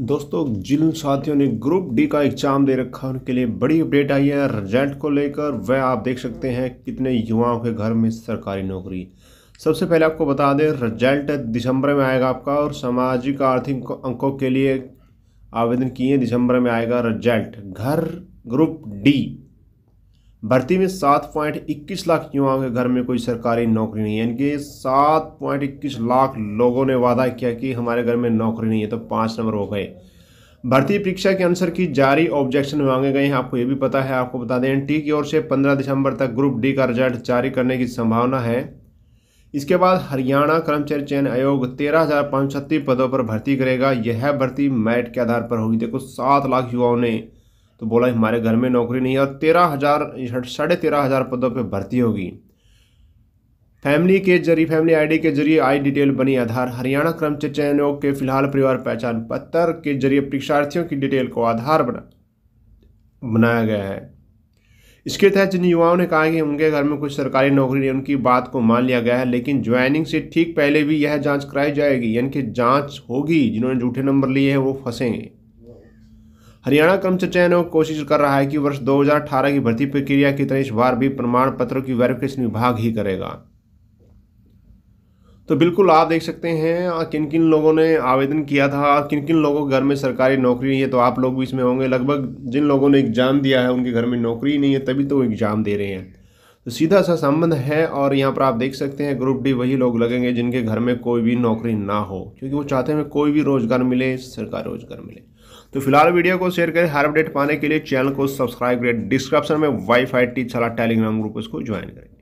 दोस्तों जिन साथियों ने ग्रुप डी का एग्जाम दे रखा है उनके लिए बड़ी अपडेट आई है रिजल्ट को लेकर वह आप देख सकते हैं कितने युवाओं के घर में सरकारी नौकरी सबसे पहले आपको बता दें रिजल्ट दिसंबर में आएगा आपका और सामाजिक आर्थिक अंकों के लिए आवेदन किए दिसंबर में आएगा रिजल्ट घर ग्रुप डी भर्ती में सात पॉइंट इक्कीस लाख युवाओं के घर में कोई सरकारी नौकरी नहीं है यानी कि सात पॉइंट इक्कीस लाख लोगों ने वादा किया कि हमारे घर में नौकरी नहीं है तो पाँच नंबर हो गए भर्ती परीक्षा के आंसर की जारी ऑब्जेक्शन मांगे गए हैं आपको ये भी पता है आपको बता दें टी की ओर से पंद्रह दिसंबर तक ग्रुप डी का रिजल्ट जारी करने की संभावना है इसके बाद हरियाणा कर्मचारी चयन आयोग तेरह हज़ार पाँच पदों पर भर्ती करेगा यह भर्ती मैट के आधार पर होगी देखो सात लाख युवाओं ने तो बोला हमारे घर में नौकरी नहीं है और तेरह हज़ार साढ़े तेरह हज़ार पदों पर भर्ती होगी फैमिली के जरिए फैमिली आईडी के जरिए आई डिटेल बनी आधार हरियाणा कर्मचारी चयन आयोग के फिलहाल परिवार पहचान पत्र के जरिए परीक्षार्थियों की डिटेल को आधार बना बनाया गया है इसके तहत जिन युवाओं ने कहा कि उनके घर में कुछ सरकारी नौकरी नहीं उनकी बात को मान लिया गया है लेकिन ज्वाइनिंग से ठीक पहले भी यह जांच कराई जाएगी यानी कि जांच होगी जिन्होंने झूठे नंबर लिए हैं वो फंसेंगे हरियाणा कर्मचारी आयोग कोशिश कर रहा है कि वर्ष 2018 की भर्ती प्रक्रिया की तरह इस बार भी प्रमाण पत्रों की वेरिफिकेशन विभाग ही करेगा तो बिल्कुल आप देख सकते हैं किन किन लोगों ने आवेदन किया था किन किन लोगों के घर में सरकारी नौकरी नहीं है तो आप लोग भी इसमें होंगे लगभग जिन लोगों ने एग्ज़ाम दिया है उनके घर में नौकरी नहीं है तभी तो वो एग्ज़ाम दे रहे हैं तो सीधा सा संबंध है और यहाँ पर आप देख सकते हैं ग्रुप डी वही लोग लगेंगे जिनके घर में कोई भी नौकरी ना हो क्योंकि वो चाहते हैं कोई भी रोज़गार मिले सरकारी रोज़गार मिले तो फिलहाल वीडियो को शेयर करें हर अपडेट पाने के लिए चैनल को सब्सक्राइब करें डिस्क्रिप्शन में वाईफाई टी चला टेलीग्राम ग्रुप इसको ज्वाइन करें